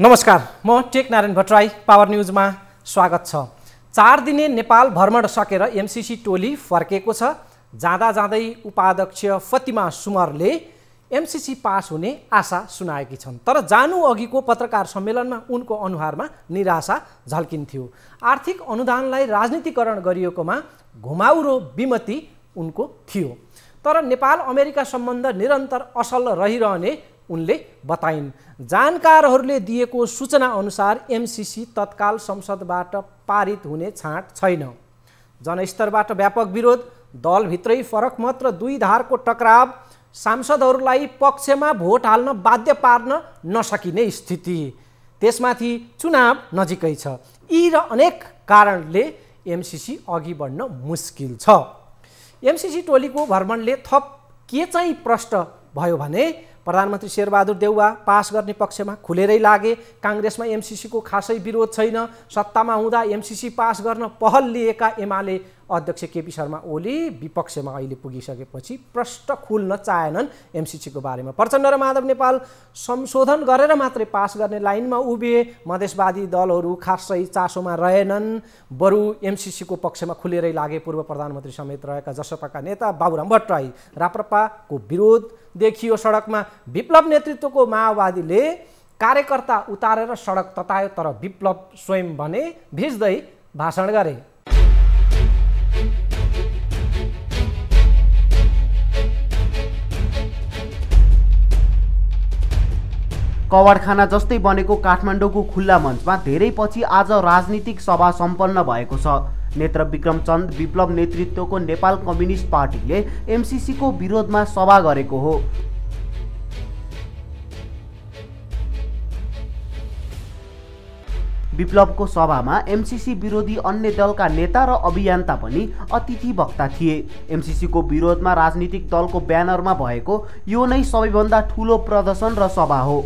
नमस्कार म take Narayan Bhattarai power न्युजमा स्वागत छ चार दिने नेपाल भ्रमण सकेर एमसिसी टोली फर्केको छ जाँदा जाँदै उपाध्यक्ष फतिमा सुमरले एमसिसी पास हुने आशा सुनाएकी छन् तर जानु अघिको पत्रकार सम्मेलनमा उनको अनुहारमा निराशा झल्किन्थ्यो आर्थिक अनुदानलाई राजनीतिकरण गरिएकोमा घुमाउरो विमति उनको थियो तर नेपाल अमेरिका सम्बन्ध निरन्तर असल रहिरहने उनले बताइन् जानकारहरूले दिएको सूचना अनुसार एमसिसी तत्काल संसदबाट पारित हुने छाँट छैन जनस्तरबाट व्यापक विरोध दलभित्रै फरक मत र दुई धारको टकराव सांसदहरूलाई पक्षमा भोट हाल्न बाध्य पार्न नसकिने स्थिति त्यसमाथि चुनाव नजिकै छ यी र अनेक कारणले एमसिसी अघि बढ्न मुस्किल छ एमसिसी टोलीको भ्रमणले थप के चाहिँ प्रष्ट भयो भने प्रधानमन्त्री शेरबहादुर देउवा पास गर्ने पक्षमा खुलेरै लागे काङ्ग्रेसमा एमसिसीको खासै विरोध छैन सत्तामा हुँदा एमसिसी पास गर्न पहल लिएका एमाले अध्यक्ष केपी शर्मा ओली विपक्षमा अहिले पुगिसकेपछि प्रश्न खुल्न चाहेनन् एमसिसीको बारेमा प्रचण्ड र माधव नेपाल संशोधन गरेर मात्रै पास गर्ने लाइनमा उभिए मधेसवादी दलहरू खासै चासोमा रहेनन् बरु एमसिसीको पक्षमा खुलेरै लागे पूर्व प्रधानमन्त्री समेत रहेका जसपाका नेता बाबुराम भट्टराई राप्रपाको विरोध देखियो सडकमा विप्लव नेतृत्वको माओवादीले कार्यकर्ता उतारेर सडक ततायो तर विप्लव स्वयं भने भिज्दै भाषण गरे कवरखाना जस्तै बनेको काठमाडौँको खुल्ला मञ्चमा धेरै पछि आज राजनीतिक सभा सम्पन्न भएको छ नेत्र विक्रमचन्द विप्लव नेतृत्वको नेपाल कम्युनिस्ट पार्टीले एमसिसीको विरोधमा सभा गरेको हो विप्लवको सभामा एमसिसी विरोधी अन्य दलका नेता र अभियन्ता पनि अतिथि वक्ता थिए एमसिसीको विरोधमा राजनीतिक दलको ब्यानरमा भएको यो नै सबैभन्दा ठुलो प्रदर्शन र सभा हो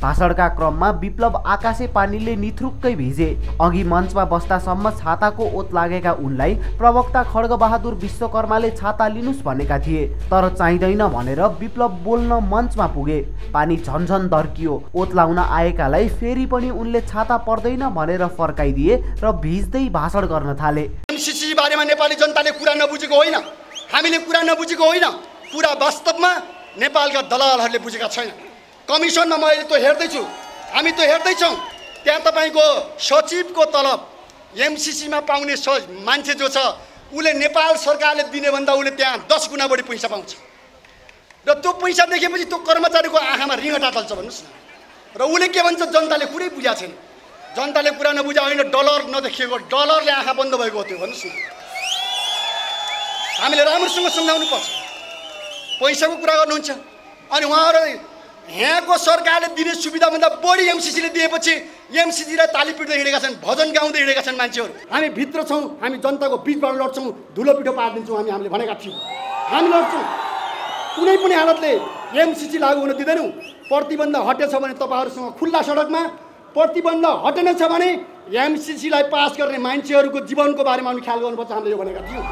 भाषणका क्रममा विप्लव आकाशे पानीले निथुक्कै भिजे अघि मञ्चमा बस्दासम्म छाताको ओत लागेका उनलाई प्रवक्ता खड्गबहादुर विश्वकर्माले छाता लिनुस् भनेका थिए तर चाहिँदैन भनेर विप्लव बोल्न मञ्चमा पुगे पानी झन्झन दर्कियो ओत लाउन आएकालाई फेरि पनि उनले छाता पर्दैन भनेर फर्काइदिए र भिज्दै भाषण गर्न थाले बारेमा नेपाली जनताले कुरा नबुझेको होइन हामीले कुरा नबुझेको होइन कुरा वास्तवमा नेपालका दलालहरूले बुझेका छैन कमिसनमा म अहिले त हेर्दैछु हामी त्यो हेर्दैछौँ त्यहाँ तपाईँको सचिवको तलब एमसिसीमा पाउने स मान्छे जो छ उसले नेपाल सरकारले दिने भन्दा उसले त्यहाँ दस गुणा बढी पैसा पाउँछ र त्यो पैसा देखेपछि त्यो कर्मचारीको आँखामा रिङटा चल्छ भन्नुहोस् न र उसले के भन्छ जनताले कुरै बुझाएको छैन जनताले कुरा नबुझा होइन डलर नदेखिएको डलरले आँखा बन्द भएको हो त्यो भन्नुहोस् न हामीले राम्रोसँग सम्झाउनु पर्छ पैसाको कुरा गर्नुहुन्छ अनि उहाँहरू यहाँको सरकारले दिने सुविधाभन्दा बढी एमसिसीले दिएपछि एमसिसीलाई ताली पिट्दै हिँडेका छन् भजन गाउँदै हिँडेका छन् मान्छेहरू हामी भित्र छौँ हामी जनताको बिचबाट लड्छौँ धुलो पिठो पारिदिन्छौँ हामी हामीले भनेका थियौँ हामी लड्छौँ कुनै पनि हालतले एमसिसी लागू हुन दिँदैनौँ प्रतिबन्ध हटेछ भने तपाईँहरूसँग खुल्ला सडकमा प्रतिबन्ध हटेनछ भने एमसिसीलाई पास गर्ने मान्छेहरूको जीवनको बारेमा हामी ख्याल गर्नुपर्छ हामीले यो भनेका थियौँ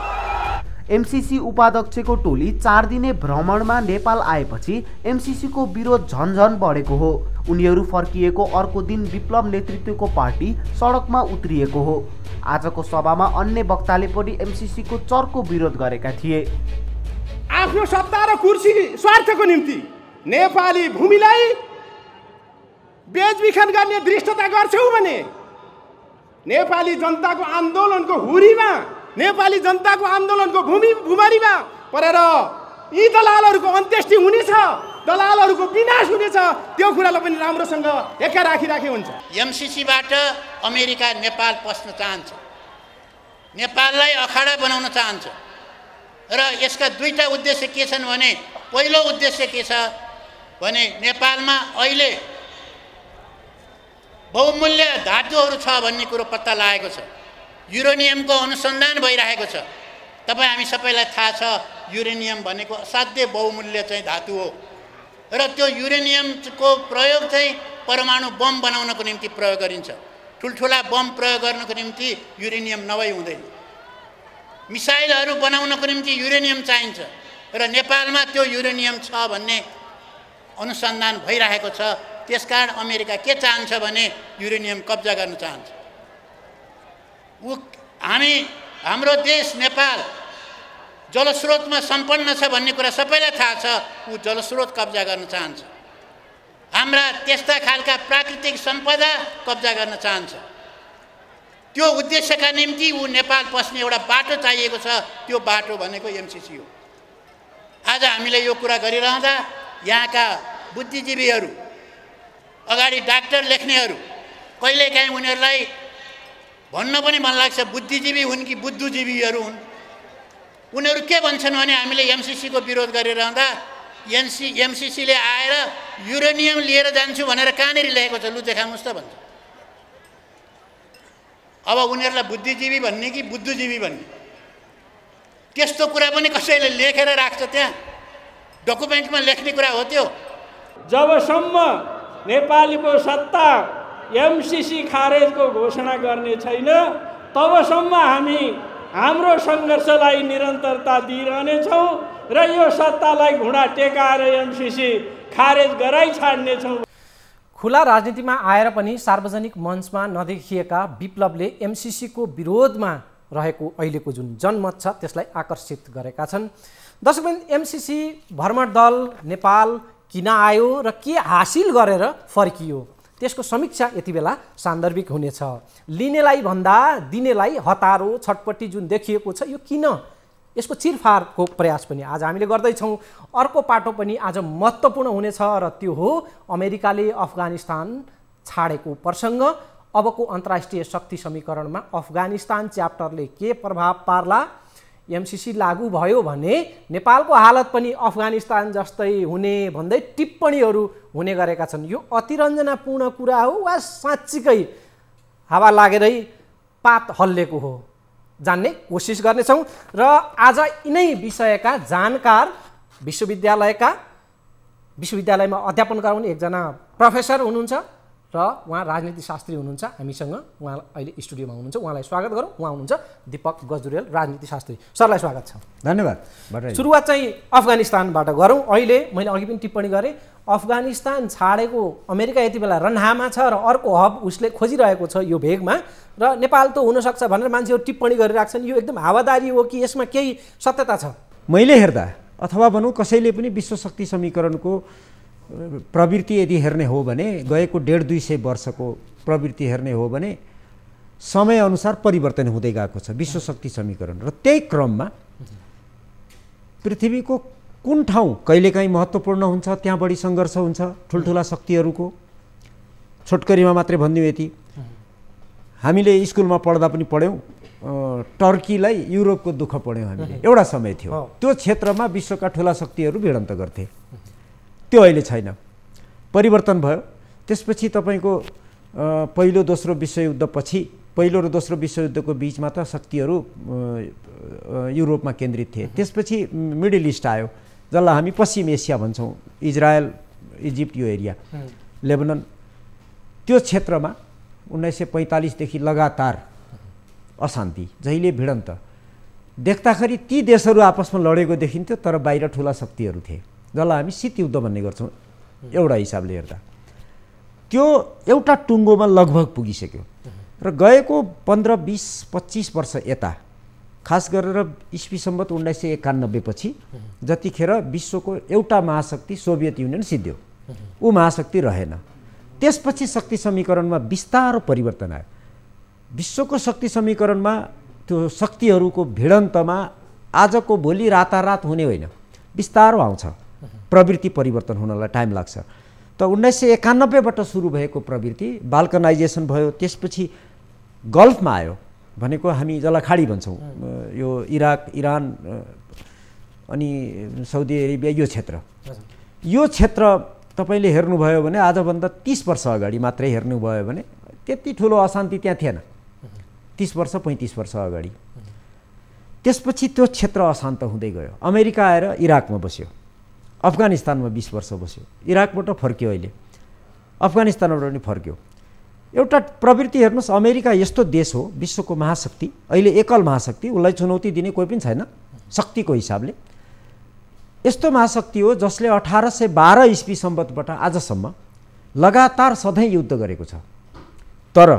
एमसिसी उपाध्यक्षको टोली चार दिने भ्रमणमा नेपाल आएपछि एमसिसीको विरोध झन्झन बढेको हो उनीहरू फर्किएको अर्को दिन विप्लव नेतृत्वको पार्टी सडकमा उत्रिएको हो आजको सभामा अन्य वक्ताले पनि एमसिसीको चर्को विरोध गरेका थिए आफ्नो सत्ता र कुर्सी स्वार्थको निम्ति नेपाली भूमिलाई बेचबिखन गर्ने दृष्टता गर्छौ भने नेपाली जनताको आन्दोलनको हुरीमा नेपाली जनताको आन्दोलनको भूमि भूमारीमा परेर यी दलालहरूको अन्त्येष्टि हुनेछ दलालहरूको विनाश हुनेछ त्यो कुरालाई पनि राम्रोसँग एक्का राखिराखे हुन्छ एमसिसीबाट अमेरिका नेपाल पस्न चाहन्छ नेपाललाई अखाडा बनाउन चाहन्छ र यसका दुईवटा उद्देश्य के छन् भने पहिलो उद्देश्य के छ भने नेपालमा अहिले बहुमूल्य धातुहरू छ भन्ने कुरो पत्ता लागेको छ युरेनियमको अनुसन्धान भइरहेको छ तपाईँ हामी सबैलाई थाहा छ युरेनियम भनेको असाध्य बहुमूल्य चाहिँ धातु हो र त्यो युरेनियमको प्रयोग चाहिँ परमाणु बम बनाउनको निम्ति प्रयोग गरिन्छ ठुल्ठुला बम प्रयोग गर्नको निम्ति युरेनियम नभई हुँदैन मिसाइलहरू बनाउनको निम्ति युरेनियम चाहिन्छ र नेपालमा त्यो युरेनियम छ भन्ने अनुसन्धान भइरहेको छ त्यसकारण अमेरिका के चाहन्छ भने युरेनियम कब्जा गर्न चाहन्छ ऊ हामी हाम्रो देश नेपाल जलस्रोतमा सम्पन्न छ भन्ने कुरा सबैलाई थाहा छ ऊ जलस्रोत कब्जा गर्न चाहन्छ हाम्रा त्यस्ता खालका प्राकृतिक सम्पदा कब्जा गर्न चाहन्छ त्यो उद्देश्यका निम्ति ऊ नेपाल पस्ने एउटा बाटो चाहिएको छ त्यो बाटो भनेको एमसिसी हो आज हामीले यो कुरा गरिरहँदा यहाँका बुद्धिजीवीहरू अगाडि डाक्टर लेख्नेहरू कहिलेकाहीँ उनीहरूलाई भन्न पनि मन लाग्छ बुद्धिजीवी हुन् कि बुद्धुजीवीहरू हुन् उनीहरू के भन्छन् भने हामीले एमसिसीको विरोध गरिरहँदा एनसी एमसिसीले आएर युरेनियम लिएर जान्छु भनेर कहाँनिर लेखेको छ लु देखाउनुहोस् त भन्छ अब उनीहरूलाई बुद्धिजीवी भन्ने कि बुद्धुजीवी भन्ने त्यस्तो कुरा पनि कसैले लेखेर राख्छ त्यहाँ डकुमेन्टमा लेख्ने कुरा हो त्यो जबसम्म नेपालीको सत्ता एमसिसी खारेजको घोषणा गर्ने छैन तबसम्म हामी हाम्रो सङ्घर्षलाई निरन्तरता दिइरहनेछौँ र यो सत्तालाई घुँडा टेकाएर एमसिसी खारेज गराइ छाड्नेछौँ खुला राजनीतिमा आएर पनि सार्वजनिक मञ्चमा नदेखिएका विप्लवले एमसिसीको विरोधमा रहेको अहिलेको जुन जनमत छ त्यसलाई आकर्षित गरेका छन् दर्शकबिन एमसिसी भ्रमण दल नेपाल किन आयो र के हासिल गरेर फर्कियो त्यसको समीक्षा यति बेला सान्दर्भिक हुनेछ लिनेलाई भन्दा दिनेलाई हतारो छटपट्टि जुन देखिएको छ यो किन यसको चिरफारको प्रयास पनि आज हामीले गर्दैछौँ अर्को पाटो पनि आज महत्त्वपूर्ण हुनेछ र त्यो हो अमेरिकाले अफगानिस्तान छाडेको प्रसङ्ग अबको अन्तर्राष्ट्रिय शक्ति समीकरणमा अफगानिस्तान च्याप्टरले के प्रभाव पार्ला एमसिसी लागू भयो भने नेपालको हालत पनि अफगानिस्तान जस्तै हुने भन्दै टिप्पणीहरू हुने गरेका छन् यो अतिरञ्जनापूर्ण कुरा हो वा साँच्चीकै हावा लागेरै पात हल्लेको हो जान्ने कोसिस गर्नेछौँ र आज यिनै विषयका जानकार विश्वविद्यालयका विश्वविद्यालयमा अध्यापन गराउने एकजना प्रोफेसर हुनुहुन्छ र उहाँ राजनीति शास्त्री हुनुहुन्छ हामीसँग उहाँ अहिले स्टुडियोमा हुनुहुन्छ उहाँलाई स्वागत गरौँ उहाँ हुनुहुन्छ दिपक गजुरेल राजनीति शास्त्री सरलाई स्वागत छ धन्यवाद सुरुवात चाहिँ अफगानिस्तानबाट गरौँ अहिले मैले अघि पनि टिप्पणी गरेँ अफगानिस्तान छाडेको अमेरिका यति बेला रन्हामा छ र अर्को हब उसले खोजिरहेको छ यो भेगमा र नेपाल त हुनसक्छ भनेर मान्छेहरू टिप्पणी गरिराख्छन् यो एकदम हावादारी हो कि यसमा केही सत्यता छ मैले हेर्दा अथवा भनौँ कसैले पनि विश्व शक्ति समीकरणको प्रवृत्ति यदि हेर्ने हो भने गएको डेढ दुई सय वर्षको प्रवृत्ति हेर्ने हो भने समयअनुसार परिवर्तन हुँदै गएको छ विश्व शक्ति समीकरण र त्यही क्रममा पृथ्वीको कुन ठाउँ कहिलेकाहीँ महत्त्वपूर्ण हुन्छ त्यहाँ बढी सङ्घर्ष हुन्छ ठुल्ठुला शक्तिहरूको छोटकरीमा मात्रै भनिदिउँ यति हामीले स्कुलमा पढ्दा पनि पढ्यौँ टर्कीलाई युरोपको दुःख पढ्यौँ हामीले एउटा समय थियो त्यो क्षेत्रमा विश्वका ठुला शक्तिहरू भिडन्त गर्थे त्यो अहिले छैन परिवर्तन भयो त्यसपछि तपाईँको पहिलो दोस्रो विश्वयुद्धपछि पहिलो र दोस्रो विश्वयुद्धको बिचमा त शक्तिहरू युरोपमा केन्द्रित थिए त्यसपछि मिडल इस्ट आयो जसलाई हामी पश्चिम एसिया भन्छौँ इजरायल इजिप्ट यो एरिया लेबनन त्यो क्षेत्रमा उन्नाइस सय पैँतालिसदेखि लगातार अशान्ति जहिले भिडन्त देख्दाखेरि ती देशहरू आपसमा लडेको देखिन्थ्यो तर बाहिर ठुला शक्तिहरू थिए जसलाई हामी शीतयुद्ध भन्ने गर्छौँ एउटा हिसाबले हेर्दा त्यो एउटा टुङ्गोमा लगभग पुगिसक्यो र गएको पन्ध्र बिस पच्चिस वर्ष यता खास गरेर इस्वी सम्बत उन्नाइस सय एकानब्बेपछि जतिखेर विश्वको एउटा महाशक्ति सोभियत युनियन सिद्धियो ऊ महाशक्ति रहेन त्यसपछि शक्ति समीकरणमा बिस्तारो परिवर्तन आयो विश्वको शक्ति समीकरणमा त्यो शक्तिहरूको भिडन्तमा आजको भोलि रातारात हुने होइन बिस्तारो आउँछ प्रवृत्ति परिवर्तन हुनलाई टाइम लाग्छ त उन्नाइस सय एकानब्बेबाट सुरु भएको प्रवृत्ति बाल्कनाइजेसन भयो त्यसपछि गल्फमा आयो भनेको हामी जसलाई खाडी भन्छौँ यो इराक इरान अनि साउदी अरेबिया यो क्षेत्र यो क्षेत्र तपाईँले हेर्नुभयो भने आजभन्दा तिस वर्ष अगाडि मात्रै हेर्नुभयो भने त्यति ठुलो अशान्ति त्यहाँ थिएन तिस वर्ष पैँतिस वर्ष अगाडि त्यसपछि त्यो क्षेत्र अशान्त हुँदै गयो अमेरिका आएर इराकमा बस्यो अफगानिस्तानमा बिस वर्ष बस्यो इराकबाट फर्क्यो अहिले अफगानिस्तानबाट पनि फर्क्यो एउटा प्रवृत्ति हेर्नुहोस् अमेरिका यस्तो देश हो विश्वको महाशक्ति अहिले एकल महाशक्ति उसलाई चुनौती दिने कोही पनि छैन शक्तिको हिसाबले यस्तो महाशक्ति हो जसले अठार सय बाह्र इस्वी सम्बन्धबाट आजसम्म लगातार सधैँ युद्ध गरेको छ तर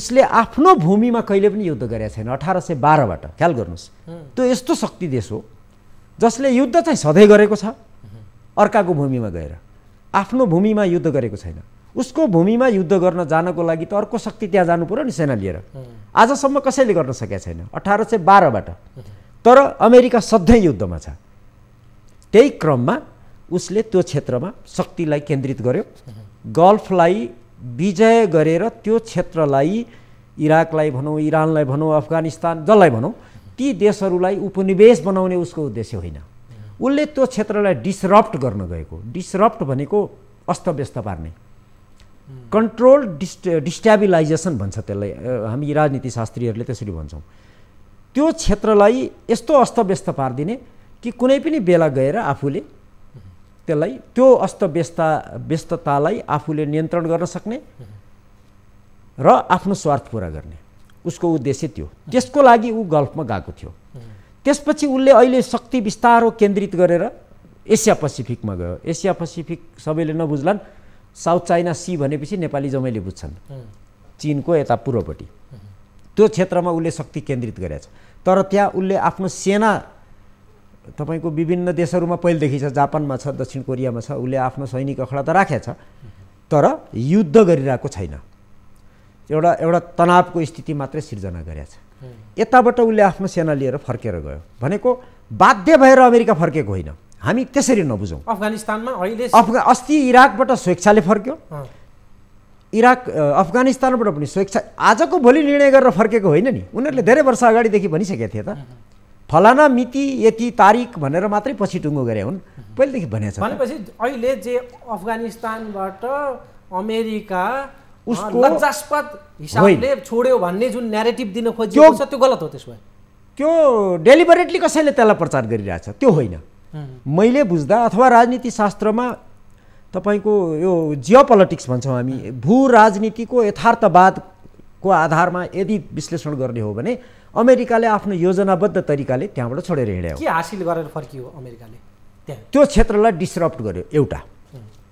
उसले आफ्नो भूमिमा कहिले पनि युद्ध गरेको छैन अठार सय बाह्रबाट ख्याल गर्नुहोस् त्यो यस्तो शक्ति देश हो जसले युद्ध चाहिँ सधैँ गरेको छ अर्काको भूमिमा गएर आफ्नो भूमिमा युद्ध गरेको छैन उसको भूमिमा युद्ध गर्न जानको लागि त अर्को शक्ति त्यहाँ जानु पऱ्यो नि सेना लिएर आजसम्म कसैले गर्न सकेका छैन अठार सय बाह्रबाट तर अमेरिका सधैँ युद्धमा छ त्यही क्रममा उसले त्यो क्षेत्रमा शक्तिलाई केन्द्रित गर्यो गल्फलाई विजय गरेर त्यो क्षेत्रलाई इराकलाई भनौँ इरानलाई भनौँ अफगानिस्तान जसलाई भनौँ ती देशहरूलाई उपनिवेश बनाउने उसको उद्देश्य होइन उसले त्यो क्षेत्रलाई डिसरप्ट गर्न गएको डिसरप्ट भनेको अस्तव्यस्त पार्ने कन्ट्रोल डिस्ट डिस्ट्याबिलाइजेसन भन्छ त्यसलाई हामी राजनीति शास्त्रीहरूले त्यसरी भन्छौँ त्यो क्षेत्रलाई यस्तो अस्तव्यस्त पारिदिने कि कुनै पनि बेला गएर आफूले त्यसलाई त्यो अस्तव्यस्ता व्यस्ततालाई आफूले नियन्त्रण गर्न सक्ने र आफ्नो स्वार्थ पुरा गर्ने उसको उद्देश्य त्यो त्यसको लागि ऊ गल्फमा गएको थियो त्यसपछि उसले अहिले शक्ति बिस्तारो केन्द्रित गरेर एसिया पसिफिकमा गयो एसिया पसिफिक सबैले नबुझ्लान् साउथ चाइना सी भनेपछि नेपाली जमैले बुझ्छन् चिनको यता पूर्वपट्टि त्यो क्षेत्रमा उसले शक्ति केन्द्रित गरेछ तर त्यहाँ उसले आफ्नो सेना तपाईँको विभिन्न देशहरूमा पहिलेदेखि छ जापानमा छ दक्षिण कोरियामा छ उसले आफ्नो सैनिक अखडा त राखेछ तर युद्ध गरिरहेको छैन एउटा एउटा तनावको स्थिति मात्रै सिर्जना गरेछ यताबाट उसले आफ्नो सेना लिएर फर्केर गयो भनेको बाध्य भएर अमेरिका फर्केको होइन हामी त्यसरी नबुझौँ अफगानिस्तानमा अहिले अफगा अस्ति इराकबाट स्वेच्छाले फर्क्यो इराक अफगानिस्तानबाट पनि स्वेच्छा आजको भोलि निर्णय गरेर फर्केको होइन नि उनीहरूले धेरै वर्ष अगाडिदेखि भनिसकेका थिए त फलाना मिति यति तारिक भनेर मात्रै पछि टुङ्गो गरे हुन् पहिलेदेखि भनेपछि अहिले जे अफगानिस्तानबाट अमेरिका उसको लज्जास्पद हिसाबले छोड्यो भन्ने जुन दिन खोजेको छ त्यो गलत हो त्यसमा त्यो डेलिबरेटली कसैले त्यसलाई प्रचार गरिरहेछ त्यो होइन मैले बुझ्दा अथवा राजनीति शास्त्रमा तपाईँको यो जियो पोलिटिक्स भन्छौँ हामी भू राजनीतिको यथार्थवादको आधारमा यदि विश्लेषण गर्ने हो भने अमेरिकाले आफ्नो योजनाबद्ध तरिकाले त्यहाँबाट छोडेर हिँड्यो के हासिल गरेर फर्कियो अमेरिकाले त्यो क्षेत्रलाई डिसरप्ट गर्यो एउटा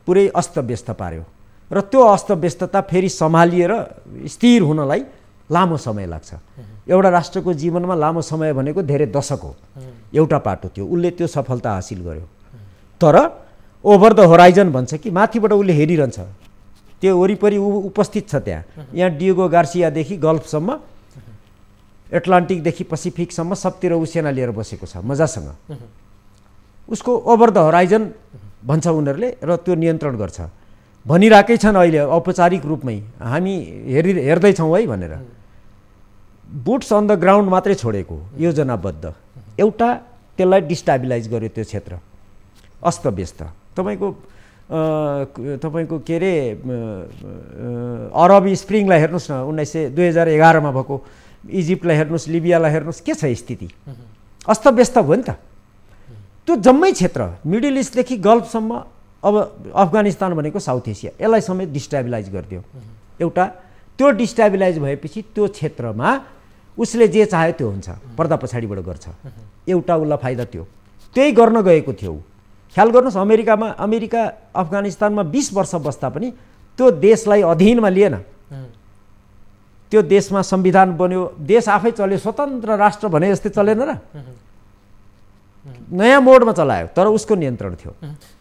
पुरै अस्त व्यस्त पार्यो र त्यो अस्तव्यस्तता फेरि सम्हालिएर स्थिर हुनलाई लामो समय लाग्छ एउटा राष्ट्रको जीवनमा लामो समय भनेको धेरै दशक हो एउटा पाटो थियो उसले त्यो सफलता हासिल गर्यो तर ओभर द होराइजन भन्छ कि माथिबाट उसले हेरिरहन्छ त्यो वरिपरि ऊ उपस्थित छ त्यहाँ यहाँ डिएगो गार्सियादेखि गल्फसम्म एट्लान्टिकदेखि पसिफिकसम्म सबतिर ऊ सेना लिएर बसेको छ मजासँग उसको ओभर द होराइजन भन्छ उनीहरूले र त्यो नियन्त्रण गर्छ भनिरहेकै छन् अहिले औपचारिक रूपमै हामी हेरि हेर्दैछौँ है भनेर बुट्स अन द ग्राउन्ड मात्रै छोडेको योजनाबद्ध एउटा त्यसलाई डिस्टाबिलाइज गर्यो त्यो क्षेत्र अस्तव्यस्त तपाईँको तपाईँको के अरे अरब स्प्रिङलाई हेर्नुहोस् न उन्नाइस सय दुई हजार एघारमा भएको इजिप्टलाई हेर्नुहोस् लिबियालाई हेर्नुहोस् के छ स्थिति अस्तव्यस्त भयो नि त त्यो जम्मै क्षेत्र मिडल इस्टदेखि गल्फसम्म अब अफगानिस्तान भनेको साउथ एसिया यसलाई समेत डिस्ट्याबिलाइज गरिदियो एउटा त्यो डिस्ट्याबिलाइज भएपछि त्यो क्षेत्रमा उसले जे चाह्यो त्यो हुन्छ पर्दा पछाडिबाट गर्छ एउटा उसलाई फाइदा त्यो त्यही गर्न गएको थियो ख्याल गर्नुहोस् अमेरिकामा अमेरिका अफगानिस्तानमा बिस वर्ष बस्दा पनि त्यो देशलाई अधीनमा लिएन त्यो देशमा संविधान बन्यो देश आफै चल्यो स्वतन्त्र राष्ट्र भने जस्तै चलेन र नयाँ मोडमा चलायो तर उसको नियन्त्रण थियो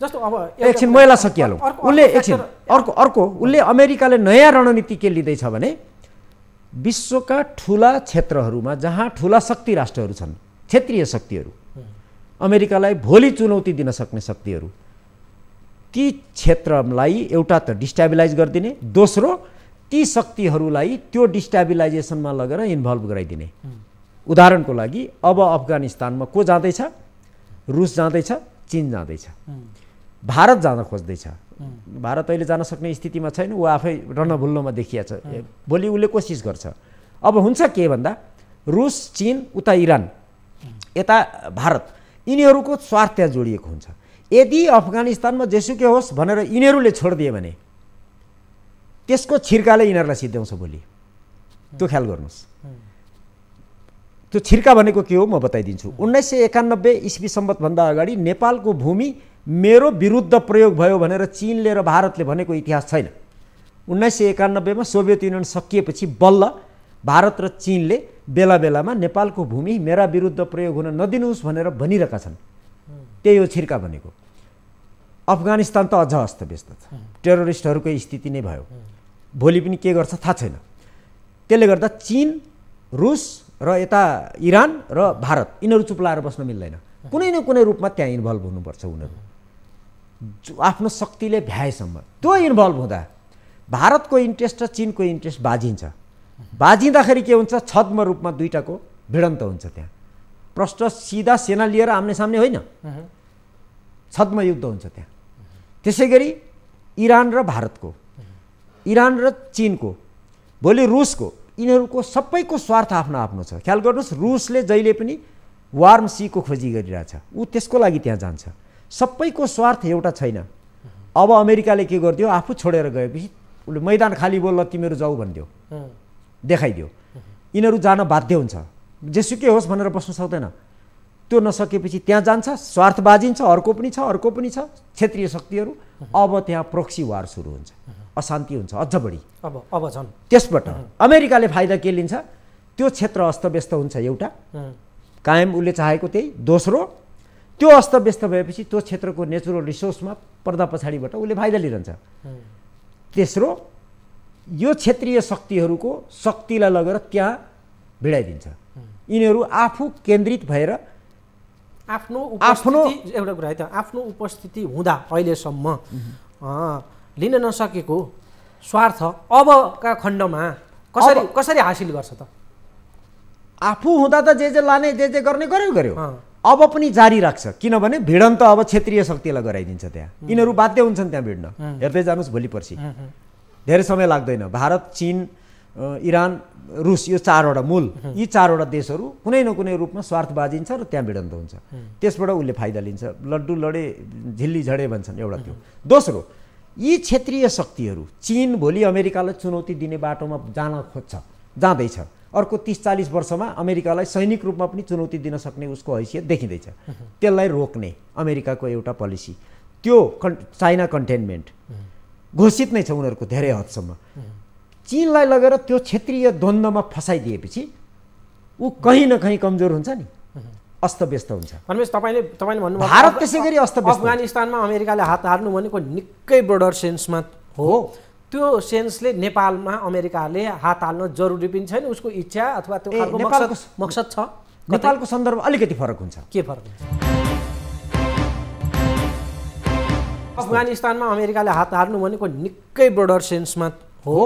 जस्तो अब एकछिन मैला सकिहालौँ उसले एकछिन अर्को अर्को उसले अमेरिकाले नयाँ रणनीति के लिँदैछ भने विश्वका ठुला क्षेत्रहरूमा जहाँ ठुला शक्ति राष्ट्रहरू छन् क्षेत्रीय शक्तिहरू अमेरिकालाई भोलि चुनौती दिन सक्ने शक्तिहरू ती क्षेत्रलाई एउटा त डिस्टेबिलाइज गरिदिने दोस्रो ती शक्तिहरूलाई त्यो डिस्टेबिलाइजेसनमा लगेर इन्भल्भ गराइदिने उदाहरणको लागि अब अफगानिस्तानमा को जाँदैछ रुस जाँदैछ चिन जाँदैछ भारत जान खोज्दैछ भारत अहिले जान सक्ने स्थितिमा छैन ऊ आफै रणभुल्लोमा छ भोलि उसले कोसिस गर्छ अब हुन्छ के भन्दा रुस चिन उता इरान यता भारत यिनीहरूको स्वार्थ त्यहाँ जोडिएको हुन्छ यदि अफगानिस्तानमा जेसुकै होस् भनेर यिनीहरूले छोडिदियो भने त्यसको छिर्काले यिनीहरूलाई सिद्ध्याउँछ भोलि त्यो ख्याल गर्नुहोस् त्यो छिर्का भनेको के हो म बताइदिन्छु उन्नाइस सय एकानब्बे इस्वी सम्बन्धभन्दा अगाडि नेपालको भूमि मेरो विरुद्ध प्रयोग भयो भनेर चिनले र भारतले भनेको इतिहास छैन उन्नाइस सय एकानब्बेमा सोभियत युनियन सकिएपछि बल्ल भारत र चिनले बेला बेलामा नेपालको भूमि मेरा विरुद्ध प्रयोग हुन नदिनुहोस् भनेर भनिरहेका छन् त्यही हो छिर्का भनेको अफगानिस्तान त अझ अस्तव्यस्त छ टेरोरिस्टहरूको स्थिति नै भयो भोलि पनि के गर्छ थाहा छैन त्यसले गर्दा चिन रुस र यता इरान र भारत यिनीहरू चुप्लाएर बस्न मिल्दैन कुनै न कुनै रूपमा त्यहाँ इन्भल्भ हुनुपर्छ उनीहरू जो आफ्नो शक्तिले भ्याएसम्म त्यो इन्भल्भ हुँदा भारतको इन्ट्रेस्ट र चिनको इन्ट्रेस्ट बाजिन्छ बाजिँदाखेरि के हुन्छ छद्म रूपमा दुइटाको भिडन्त हुन्छ त्यहाँ प्रष्ट सिधा सेना लिएर आम्ने सामने होइन छद्म युद्ध हुन्छ त्यहाँ त्यसै गरी इरान र भारतको इरान र चिनको भोलि रुसको यिनीहरूको सबैको स्वार्थ आफ्नो आफ्नो छ ख्याल गर्नुहोस् रुसले जहिले पनि वार्म सीको खोजी गरिरहेछ ऊ त्यसको लागि त्यहाँ जान्छ सबैको स्वार्थ एउटा छैन अब अमेरिकाले के गरिदियो आफू छोडेर गएपछि उसले मैदान खाली बोल्ल तिमीहरू जाऊ भनिदियो देखाइदियो यिनीहरू जान बाध्य हुन्छ जेसुकै होस् भनेर बस्नु सक्दैन त्यो नसकेपछि त्यहाँ जान्छ स्वार्थ बाजिन्छ अर्को पनि छ अर्को पनि छ क्षेत्रीय शक्तिहरू अब त्यहाँ प्रोक्सी वार सुरु हुन्छ अशान्ति हुन्छ अझ बढी अब अब झन् त्यसबाट अमेरिकाले फाइदा के लिन्छ त्यो क्षेत्र अस्तव्यस्त हुन्छ एउटा कायम उसले चाहेको त्यही दोस्रो त्यो अस्तव्यस्त भएपछि त्यो क्षेत्रको नेचुरल रिसोर्समा पर्दा पछाडिबाट उसले फाइदा लिइरहन्छ तेस्रो यो क्षेत्रीय शक्तिहरूको शक्तिलाई लगेर त्यहाँ भिडाइदिन्छ यिनीहरू आफू केन्द्रित भएर आफ्नो आफ्नो एउटा कुरा है त आफ्नो उपस्थिति हुँदा अहिलेसम्म लिन नसकेको स्वार्थ अबका खण्डमा कसरी कसरी हासिल गर्छ त आफू हुँदा त जे जे लाने जे जे गर्ने गर्यो गर्यो अब पनि जारी राख्छ किनभने भिडन त अब क्षेत्रीय शक्तिलाई गराइदिन्छ त्यहाँ यिनीहरू बाध्य हुन्छन् त्यहाँ भिड्न हेर्दै जानुहोस् भोलि पर्सि धेरै समय लाग्दैन भारत चिन इरान रुस यो चारवटा मूल यी चारवटा देशहरू कुनै न कुनै रूपमा स्वार्थ बाजिन्छ र त्यहाँ भिडन्त हुन्छ त्यसबाट उसले फाइदा लिन्छ लड्डु लडे झिल्ली झडे भन्छन् एउटा त्यो दोस्रो यी क्षेत्रीय शक्तिहरू चिन भोलि अमेरिकालाई चुनौती दिने बाटोमा जान खोज्छ जाँदैछ अर्को तिस चालिस वर्षमा अमेरिकालाई सैनिक रूपमा पनि चुनौती दिन सक्ने उसको हैसियत देखिँदैछ त्यसलाई रोक्ने अमेरिकाको एउटा पोलिसी त्यो कन् चाइना कन्टेन्मेन्ट घोषित नै छ उनीहरूको धेरै हदसम्म चिनलाई लगेर त्यो क्षेत्रीय द्वन्द्वमा फसाइदिएपछि ऊ कहीँ न कहीँ कमजोर हुन्छ नि अस्तव्यस्त हुन्छ भनेपछि तपाईँले तपाईँले भन्नु भारत त्यसै गरी अस्तव्यस्त अफगानिस्तानमा अमेरिकाले हात हार्नु भनेको निकै ब्रोडर सेन्समा हो त्यो सेन्सले नेपालमा अमेरिकाले हात हाल्न जरुरी पनि छैन उसको इच्छा अथवा त्यो मकसद मकसद छ नेपालको सन्दर्भ अलिकति फरक हुन्छ के फरक हुन्छ अफगानिस्तानमा अमेरिकाले हात हार्नु भनेको निकै ब्रोडर सेन्समा हो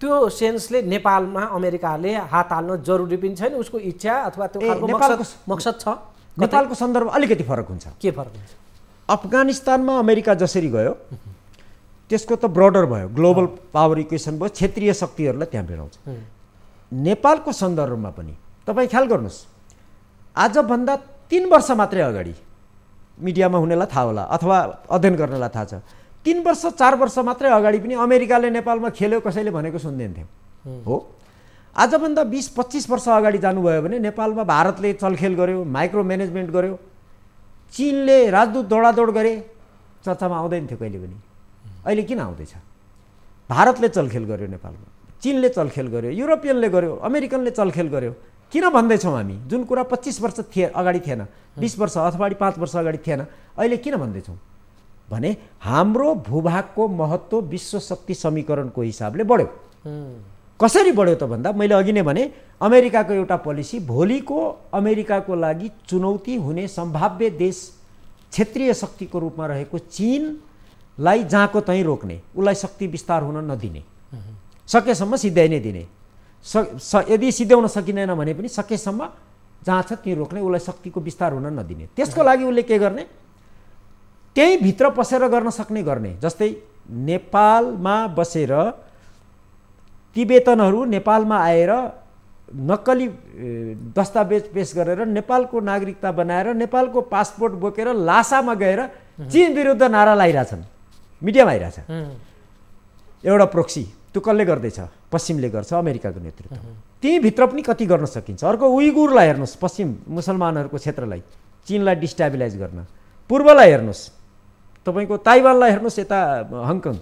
त्यो सेन्सले नेपालमा अमेरिकाले हात हाल्न जरुरी पनि छैन उसको इच्छा अथवा त्यो खालको मकसद छ नेपालको सन्दर्भ अलिकति फरक हुन्छ के फरक हुन्छ अफगानिस्तानमा अमेरिका जसरी गयो त्यसको त ब्रडर भयो ग्लोबल पावर इक्वेसन भयो क्षेत्रीय शक्तिहरूलाई त्यहाँ भेटाउँछ नेपालको सन्दर्भमा पनि तपाईँ ख्याल गर्नुहोस् आजभन्दा तिन वर्ष मात्रै अगाडि मिडियामा हुनेलाई थाहा होला अथवा अध्ययन गर्नेलाई थाहा छ तिन वर्ष चार वर्ष मात्रै अगाडि पनि अमेरिकाले नेपालमा खेल्यो कसैले भनेको सुन्दैन थियो हो आजभन्दा बिस पच्चिस वर्ष अगाडि जानुभयो भने नेपालमा भारतले चलखेल गर्यो माइक्रो म्यानेजमेन्ट गर्यो चिनले राजदूत दौडादौड गरे चर्चामा आउँदैन थियो कहिले पनि अहिले किन आउँदैछ भारतले चलखेल गर्यो नेपालमा चिनले चलखेल गर्यो युरोपियनले गर्यो अमेरिकनले चलखेल गर्यो किन भन्दैछौँ हामी जुन कुरा पच्चिस वर्ष थिए अगाडि थिएन बिस वर्ष अथवा पाँच वर्ष अगाडि थिएन अहिले किन भन्दैछौँ भने हाम्रो भूभागको महत्त्व विश्व शक्ति समीकरणको हिसाबले बढ्यो कसरी बढ्यो त भन्दा मैले अघि नै भने अमेरिकाको एउटा पोलिसी भोलिको अमेरिकाको लागि चुनौती हुने सम्भाव्य देश क्षेत्रीय शक्तिको रूपमा रहेको चिनलाई जहाँको तहीँ रोक्ने उसलाई शक्ति विस्तार हुन नदिने सकेसम्म सिध्याइ नै दिने स यदि सिध्याउन सकिँदैन भने पनि सकेसम्म जहाँ छ त्यहीँ रोक्ने उसलाई शक्तिको विस्तार हुन नदिने त्यसको लागि उसले के गर्ने त्यही भित्र पसेर गर्न सक्ने गर्ने जस्तै नेपालमा बसेर तिबेतनहरू नेपालमा आएर नक्कली दस्तावेज पेस गरेर नेपालको नागरिकता बनाएर नेपालको पासपोर्ट बोकेर लासामा गएर चिन विरुद्ध नारा लगाइरहेछन् मिडियामा आइरहेछ एउटा प्रोक्सी त्यो कसले गर्दैछ पश्चिमले गर्छ अमेरिकाको नेतृत्व त्यहीँभित्र पनि कति गर्न सकिन्छ अर्को उइगुरलाई हेर्नुहोस् पश्चिम मुसलमानहरूको क्षेत्रलाई चिनलाई डिस्टेबिलाइज गर्न पूर्वलाई हेर्नुहोस् तपाईँको ताइवानलाई हेर्नुहोस् यता हङकङ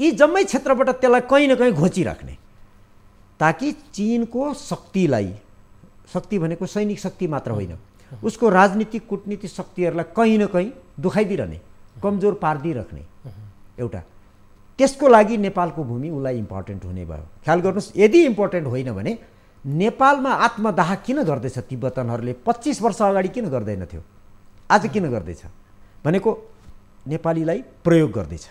यी जम्मै क्षेत्रबाट त्यसलाई कहीँ न कहीँ घोचिराख्ने ताकि चिनको शक्तिलाई शक्ति भनेको सैनिक शक्ति मात्र होइन उसको राजनीतिक कुटनीतिक शक्तिहरूलाई कहीँ न कहीँ दुखाइदिइरहने कमजोर पारिदिइराख्ने एउटा त्यसको लागि नेपालको भूमि उसलाई इम्पोर्टेन्ट हुने भयो ख्याल गर्नुहोस् यदि इम्पोर्टेन्ट होइन भने नेपालमा आत्मदाह किन गर्दैछ तिब्बतनहरूले पच्चिस वर्ष अगाडि किन गर्दैनथ्यो आज किन गर्दैछ भनेको नेपालीलाई प्रयोग गर्दैछ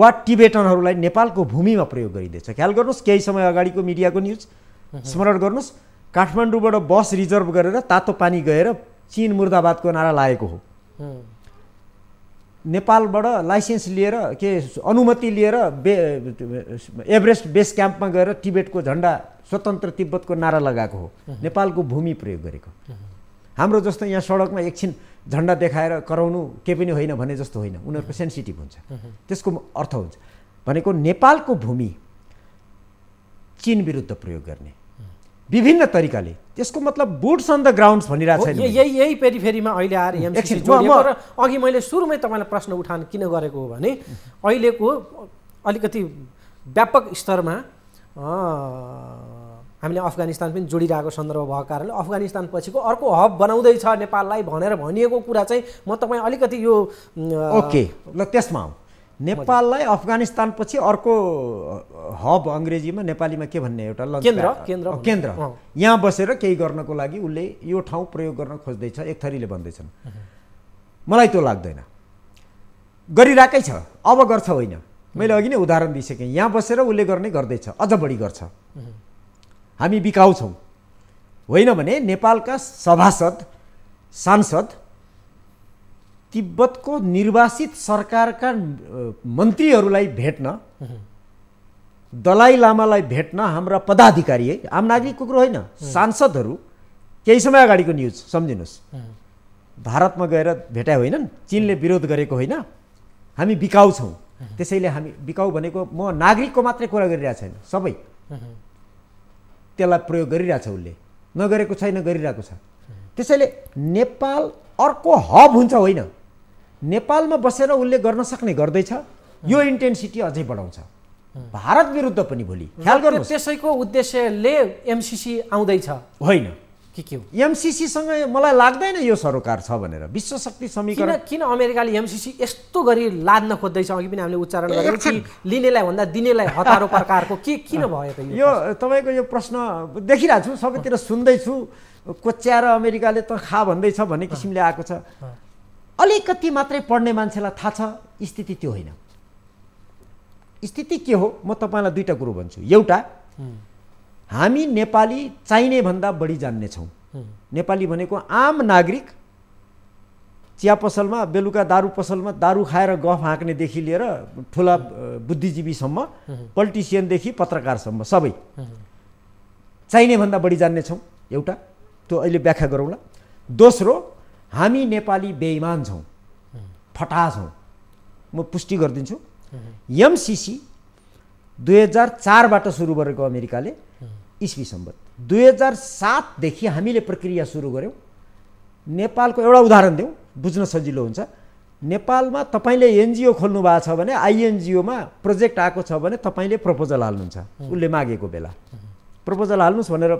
वा टिबेटनहरूलाई नेपालको भूमिमा प्रयोग गरिँदैछ ख्याल गर्नुहोस् केही समय अगाडिको मिडियाको न्युज स्मरण गर्नुहोस् काठमाडौँबाट बस रिजर्भ गरेर तातो पानी गएर चिन मुर्दाबादको नारा लागेको हो नेपालबाट लाइसेन्स लिएर के अनुमति लिएर बे एभरेस्ट बेस क्याम्पमा गएर टिबेटको झन्डा स्वतन्त्र तिब्बतको नारा लगाएको हो नेपालको भूमि प्रयोग गरेको हाम्रो जस्तो यहाँ सडकमा एकछिन झन्डा देखाएर कराउनु के पनि होइन भने जस्तो होइन उनीहरूको सेन्सिटिभ हुन्छ त्यसको अर्थ हुन्छ भनेको नेपालको भूमि चिन विरुद्ध प्रयोग गर्ने विभिन्न तरिकाले त्यसको मतलब बुट्स अन द ग्राउन्ड भनिरहेको छैन यही यही पेरिफेरीमा अहिले आएर एमसिसी अघि मैले सुरुमै तपाईँलाई प्रश्न उठान किन गरेको हो भने अहिलेको अलिकति व्यापक स्तरमा हामीले अफगानिस्तान पनि जोडिरहेको सन्दर्भ भएको कारणले अफगानिस्तान पछिको अर्को हब बनाउँदैछ नेपाललाई भनेर भनिएको कुरा चाहिँ म तपाईँ अलिकति यो ओके ल त्यसमा नेपाललाई अफगानिस्तान पछि अर्को हब अङ्ग्रेजीमा नेपालीमा के भन्ने एउटा केन्द्र केन्द्र केन्द्र यहाँ बसेर केही गर्नको लागि उसले यो ठाउँ प्रयोग गर्न खोज्दैछ एक थरीले भन्दैछन् मलाई त्यो लाग्दैन गरिरहेकै छ अब गर्छ होइन मैले अघि नै उदाहरण दिइसकेँ यहाँ बसेर उसले गर्ने गर्दैछ अझ बढी गर्छ हामी बिकाउँछौँ होइन भने नेपालका सभासद सांसद तिब्बतको निर्वासित सरकारका मन्त्रीहरूलाई भेट्न दलाइ लामालाई भेट्न हाम्रा पदाधिकारी है आम नागरिकको कुरो होइन सांसदहरू केही समय अगाडिको न्युज सम्झिनुहोस् भारतमा गएर भेटायो होइनन् चिनले विरोध गरेको होइन हामी बिकाउँछौँ त्यसैले हामी बिकाउ भनेको म नागरिकको मात्रै कुरा गरिरहेको छैन सबै त्यसलाई प्रयोग गरिरहेछ उसले नगरेको छैन गरिरहेको छ त्यसैले नेपाल अर्को हब हुन्छ होइन नेपालमा बसेर उसले गर्न सक्ने गर्दैछ यो इन्टेन्सिटी अझै बढाउँछ भारत विरुद्ध पनि भोलि ख्याल गर्नु त्यसैको उद्देश्यले एमसिसी आउँदैछ होइन के के हो एमसिसीसँग मलाई लाग्दैन यो सरोकार छ भनेर विश्व शक्ति समीकरण किन अमेरिकाले एमसिसी यस्तो गरी लाद्न खोज्दैछ अघि पनि हामीले उच्चारण गरेको कि लिनेलाई भन्दा दिनेलाई हतारो प्रकारको के किन भयो त यो तपाईँको यो प्रश्न देखिरहेको छु सबैतिर सुन्दैछु कोच्याएर अमेरिकाले त खा भन्दैछ भन्ने किसिमले आएको छ अलिकति मात्रै पढ्ने मान्छेलाई थाहा छ स्थिति त्यो होइन स्थिति के हो म तपाईँलाई दुईवटा कुरो भन्छु एउटा हामी नेपाली चाहिने भन्दा बढी जान्नेछौँ नेपाली भनेको आम नागरिक चिया पसलमा बेलुका दारु पसलमा दारु खाएर गफ हाँक्नेदेखि लिएर ठुला बुद्धिजीवीसम्म पोलिटिसियनदेखि पत्रकारसम्म सबै चाहिने भन्दा बढी जान्नेछौँ एउटा त्यो अहिले व्याख्या गरौँला दोस्रो हामी नेपाली बेइमान छौँ फटा छौँ म पुष्टि गरिदिन्छु एमसिसी दुई हजार चारबाट सुरु गरेको अमेरिकाले इस्वी सम्बत दुई हजार सातदेखि हामीले प्रक्रिया सुरु गऱ्यौँ नेपालको एउटा उदाहरण दिउँ बुझ्न सजिलो हुन्छ नेपालमा तपाईँले एनजिओ खोल्नु भएको छ भने आइएनजिओमा प्रोजेक्ट आएको छ भने तपाईँले प्रपोजल हाल्नुहुन्छ उसले मागेको बेला प्रपोजल हाल्नुहोस् भनेर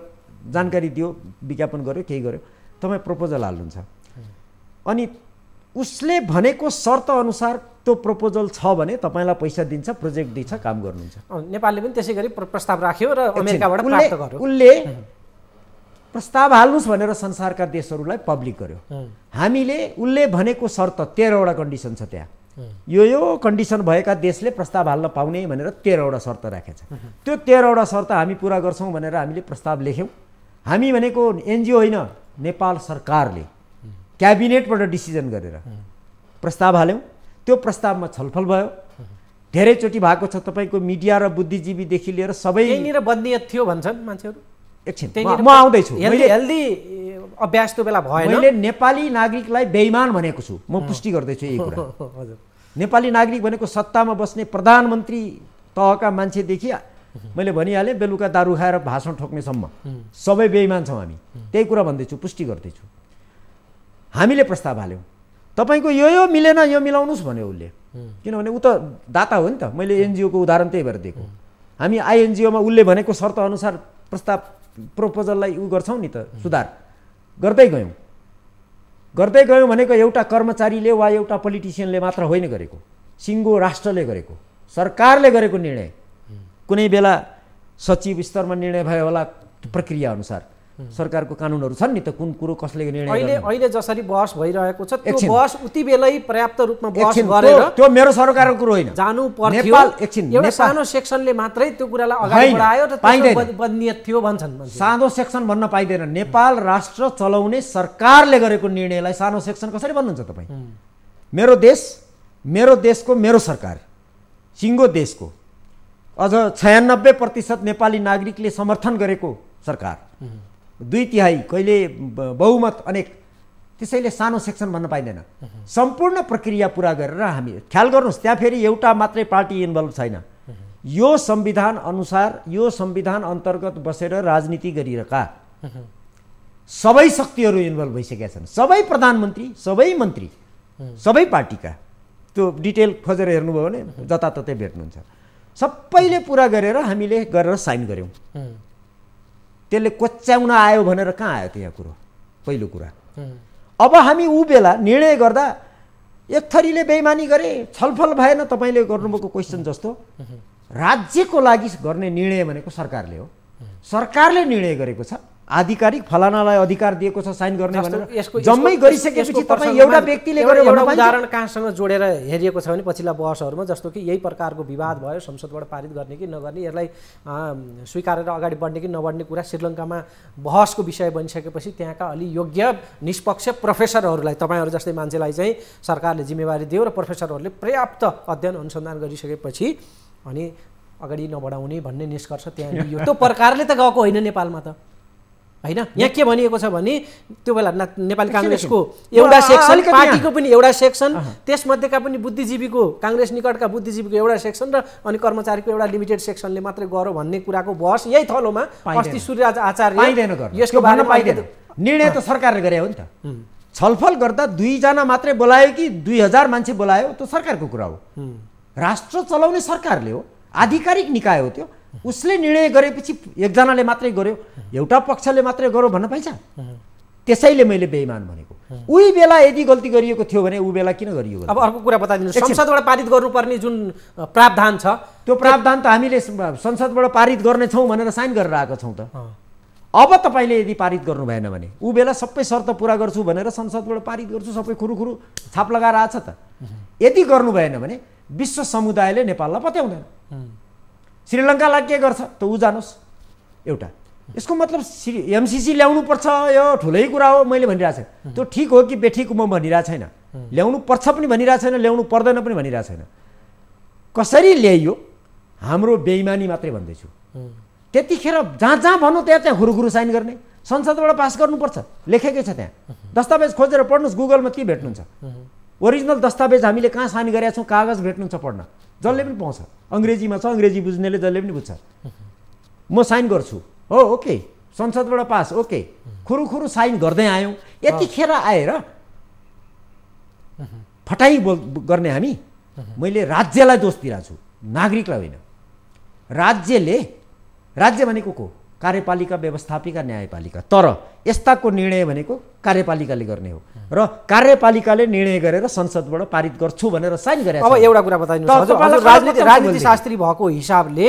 जानकारी दियो विज्ञापन गर्यो केही गर्यो तपाईँ प्रपोजल हाल्नुहुन्छ अनि उसले भनेको शर्त अनुसार त्यो प्रपोजल छ भने तपाईँलाई पैसा दिन्छ प्रोजेक्ट दिन्छ काम गर्नुहुन्छ नेपालले पनि त्यसै गरी प्रस्ताव राख्यो र अमेरिकाबाट प्राप्त उसले प्रस्ताव हाल्नुहोस् भनेर संसारका देशहरूलाई पब्लिक गर्यो हामीले उसले भनेको शर्त तेह्रवटा कन्डिसन छ त्यहाँ यो यो कन्डिसन भएका देशले प्रस्ताव हाल्न पाउने भनेर तेह्रवटा शर्त राखेछ छ त्यो तेह्रवटा शर्त हामी पुरा गर्छौँ भनेर हामीले प्रस्ताव लेख्यौँ हामी भनेको एनजिओ होइन नेपाल सरकारले क्याबिनेटबाट डिसिजन गरेर प्रस्ताव हाल्यौँ त्यो प्रस्तावमा छलफल भयो धेरैचोटि भएको छ तपाईँको मिडिया र बुद्धिजीवीदेखि लिएर सबै बदलियत थियो भन्छन् मान्छेहरू एकछिन म आउँदैछु हेल्दी अभ्यास त्यो बेला भयो मैले नेपाली नागरिकलाई बेइमान भनेको छु म पुष्टि गर्दैछु यही कुरा हजुर नेपाली नागरिक भनेको सत्तामा बस्ने प्रधानमन्त्री तहका मान्छेदेखि मैले भनिहालेँ बेलुका दारू खाएर भाषण ठोक्नेसम्म सबै बेइमान छौँ हामी त्यही कुरा भन्दैछु पुष्टि गर्दैछु हामीले प्रस्ताव हाल्यौँ तपाईँको यो यो मिलेन यो मिलाउनुहोस् भन्यो उसले किनभने ऊ त दाता हो नि त मैले एनजिओको उदाहरण त्यही भएर दिएको हामी आइएनजिओमा उसले भनेको शर्त अनुसार प्रस्ताव प्रपोजललाई उ गर्छौँ नि त सुधार गर्दै गयौँ गर्दै गयौँ भनेको एउटा कर्मचारीले वा एउटा पोलिटिसियनले मात्र होइन गरेको सिङ्गो राष्ट्रले गरेको सरकारले गरेको निर्णय कुनै बेला सचिव स्तरमा निर्णय भयो होला प्रक्रिया अनुसार Hmm. सरकारको कानुनहरू छन् नि त कुन कुरो कसले निर्णय अहिले अहिले जसरी बहस भइरहेको छ त्यो बहस उति बेलै पर्याप्त रूपमा बहस गरेर त्यो मेरो सरकारको कुरो होइन जानु पर्थ्यो एउटा सानो सेक्सनले मात्रै त्यो कुरालाई अगाडि बढायो र बनियत थियो भन्छन् सानो सेक्सन भन्न पाइँदैन नेपाल राष्ट्र चलाउने सरकारले गरेको निर्णयलाई सानो सेक्सन कसरी भन्नुहुन्छ तपाईँ hmm. मेरो देश मेरो देशको मेरो सरकार सिङ्गो देशको अझ छयानब्बे प्रतिशत नेपाली नागरिकले समर्थन गरेको सरकार hmm. दुई तिहाई कहिले बहुमत अनेक त्यसैले सानो सेक्सन भन्न पाइँदैन सम्पूर्ण प्रक्रिया पुरा गरेर हामी ख्याल गर्नुहोस् त्यहाँ फेरि एउटा मात्रै पार्टी इन्भल्भ छैन यो संविधान अनुसार यो संविधान अन्तर्गत बसेर राजनीति गरिरहेका सबै शक्तिहरू इन्भल्भ भइसकेका छन् सबै प्रधानमन्त्री सबै मन्त्री सबै पार्टीका त्यो डिटेल खोजेर हेर्नुभयो भने जताततै भेट्नुहुन्छ सबैले पुरा गरेर हामीले गरेर साइन गऱ्यौँ त्यसले कोच्याउन आयो भनेर कहाँ आयो त्यो यहाँ कुरो पहिलो कुरा अब हामी ऊ बेला निर्णय गर्दा एक थरीले बेइमानी गरे छलफल भएन तपाईँले गर्नुभएको क्वेसन जस्तो राज्यको लागि गर्ने निर्णय भनेको सरकारले हो सरकारले निर्णय गरेको छ आधिकारिक फलानालाई अधिकार दिएको छ साइन गर्ने भनेर जम्मै गरिसकेपछि तपाईँ एउटा व्यक्तिले गर्यो उदाहरण कहाँसँग जोडेर हेरिएको छ भने पछिल्ला वर्षहरूमा जस्तो कि यही प्रकारको विवाद भयो संसदबाट पारित गर्ने कि नगर्ने यसलाई स्वीकारेर अगाडि बढ्ने कि नबढ्ने कुरा श्रीलङ्कामा बहसको विषय बनिसकेपछि त्यहाँका अलि योग्य निष्पक्ष प्रोफेसरहरूलाई तपाईँहरू जस्तै मान्छेलाई चाहिँ सरकारले जिम्मेवारी दियो र प्रोफेसरहरूले पर्याप्त अध्ययन अनुसन्धान गरिसकेपछि अनि अगाडि नबढाउने भन्ने निष्कर्ष त्यहाँ यो त्यो प्रकारले त गएको होइन नेपालमा त होइन यहाँ के भनिएको छ भने त्यो बेला नेपाली काङ्ग्रेसको एउटा सेक्सन पार्टीको पनि एउटा सेक्सन त्यसमध्येका पनि बुद्धिजीवीको काङ्ग्रेस निकटका बुद्धिजीवीको एउटा सेक्सन र अनि कर्मचारीको एउटा लिमिटेड सेक्सनले मात्रै गर भन्ने कुराको बहस यही थलोमा अस्ति सूर्यराज आचार्य यसको बारेमा पाइँदैन निर्णय त सरकारले गरे हो नि त छलफल गर्दा दुईजना मात्रै बोलायो कि दुई हजार मान्छे बोलायो त्यो सरकारको कुरा हो राष्ट्र चलाउने सरकारले हो आधिकारिक निकाय हो त्यो उसले निर्णय गरेपछि एकजनाले मात्रै गर्यो एउटा पक्षले मात्रै गर्यो भन्न पाइन्छ त्यसैले मैले बेइमान भनेको उही बेला यदि गल्ती गरिएको थियो भने ऊ बेला किन गरियो अब अर्को कुरा बताइदिनु संसदबाट पारित गर्नुपर्ने जुन प्रावधान छ त्यो प्रावधान त हामीले संसदबाट पारित गर्नेछौँ भनेर साइन गरेर आएको छौँ त अब तपाईँले यदि पारित गर्नु भएन भने ऊ बेला सबै शर्त पुरा गर्छु भनेर संसदबाट पारित गर्छु सबै खुरुखुरु छाप लगाएर आएको छ त यदि गर्नु भएन भने विश्व समुदायले नेपाललाई पत्याउँदैन श्रीलङ्कालाई के गर्छ त ऊ जानुहोस् एउटा यसको मतलब श्री एमसिसी पर्छ यो ठुलै कुरा हो मैले भनिरहेको छु त्यो ठिक हो कि बेठिक म भनिरहेको छैन ल्याउनु पर्छ पनि भनिरहेको छैन ल्याउनु पर्दैन पनि भनिरहेको छैन कसरी ल्याइयो हाम्रो बेइमानी मात्रै भन्दैछु त्यतिखेर जहाँ जहाँ भनौँ त्यहाँ त्यहाँ हुरुगुरु साइन गर्ने संसदबाट पास गर्नुपर्छ लेखेकै छ त्यहाँ दस्तावेज खोजेर पढ्नुहोस् गुगलमा के भेट्नुहुन्छ ओरिजिनल दस्तावेज हामीले कहाँ साइन गरेका छौँ कागज भेट्नुहुन्छ पढ्न जसले पनि पाउँछ अङ्ग्रेजीमा छ अङ्ग्रेजी बुझ्नेले जसले पनि बुझ्छ म साइन गर्छु हो ओके संसदबाट पास ओके खुरुखुरु साइन गर्दै आयौँ यतिखेर आएर फटाइ बोल गर्ने हामी मैले राज्यलाई दोष दिइरहेको छु नागरिकलाई होइन राज्यले राज्य भनेको को कार्यपालिका व्यवस्थापिका न्यायपालिका तर यस्ताको निर्णय भनेको कार्यपालिकाले गर्ने हो र कार्यपालिकाले निर्णय गरेर संसदबाट पारित गर्छु भनेर साइन गरे अब एउटा कुरा बताइदिनु राजनीति शास्त्री भएको हिसाबले